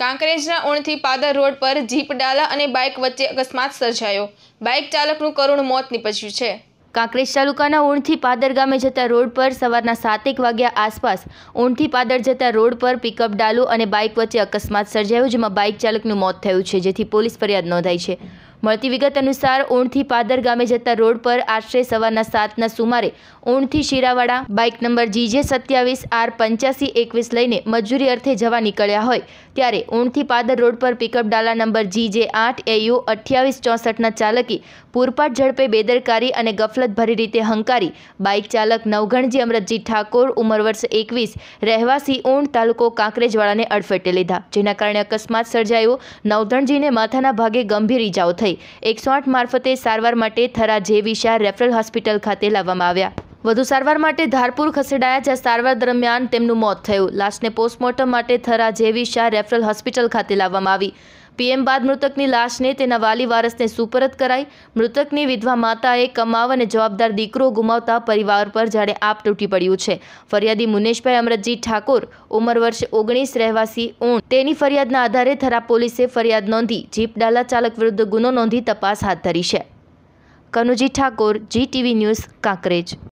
કાંકરેજના ઓણથી પાદર રોડ પર જીપ ડાલા અને બાઇક વચ્ચે અકસ્માત સર્જાયો બાઇક ચાલકનું કરુણ મોત નીપજ્યું છે કાંકરેજ તાલુકાના ઊંઠથી પાદર ગામે જતા રોડ પર સવારના સાતેક વાગ્યા આસપાસ ઊંઠથી પાદર જતા રોડ પર પિકઅપ ડાલુ અને બાઇક વચ્ચે અકસ્માત સર્જાયો જેમાં બાઇક ચાલકનું મોત થયું છે જેથી પોલીસ ફરિયાદ નોંધાઈ છે મળતી વિગત અનુસાર ઊણથી પાદર ગામે જતા રોડ પર આશરે સવારના સાતના સુમારે ઓણથી શિરાવાડા બાઇક નંબર જીજે સત્યાવીસ આર પંચ્યાસી એકવીસ લઈને મજૂરી અર્થે જવા નીકળ્યા હોય ત્યારે ઓણથી પાદર રોડ પર પિકઅપ ડાલા નંબર જીજે આઠ એયુ અઠ્યાવીસ ચોસઠના ચાલકે પૂરપાટ ઝડપે બેદરકારી અને ગફલતભરી રીતે હંકારી બાઇક ચાલક નવઘણજી અમરતજી ઠાકોર ઉંમર વર્ષ એકવીસ રહેવાસી ઊંડ તાલુકો કાંકરેજવાળાને અડફેટે લીધા જેના કારણે અકસ્માત સર્જાયો નવધણજીને માથાના ભાગે ગંભીર ઇજાઓ થઈ એકસો આઠ મારફતે સારવાર માટે થરા જે વિશા રેફરલ હોસ્પિટલ ખાતે લાવવામાં આવ્યા વધુ સારવાર માટે ધારપુર ખસેડાયા જ્યાં સારવાર દરમિયાન તેમનું મોત થયું લાશને પોસ્ટમોર્ટમ માટે થરા જેવી શાહ રેફરલ હોસ્પિટલ ખાતે લાવવામાં આવી પીએમ બાદ મૃતકની લાશને તેના વાલી વારસને સુપરત કરાઈ મૃતકની વિધવા માતાએ કમાવ અને જવાબદાર દીકરો ગુમાવતા પરિવાર પર જાણે આપ તૂટી પડ્યું છે ફરિયાદી મુનેશભાઈ અમરતજી ઠાકોર ઉંમર વર્ષ ઓગણીસ રહેવાસી ઊંટ તેની ફરિયાદના આધારે થરા પોલીસે ફરિયાદ નોંધી જીપ ડાલા ચાલક વિરુદ્ધ ગુનો નોંધી તપાસ હાથ ધરી છે Kanuji Thakor G TV news Kankrej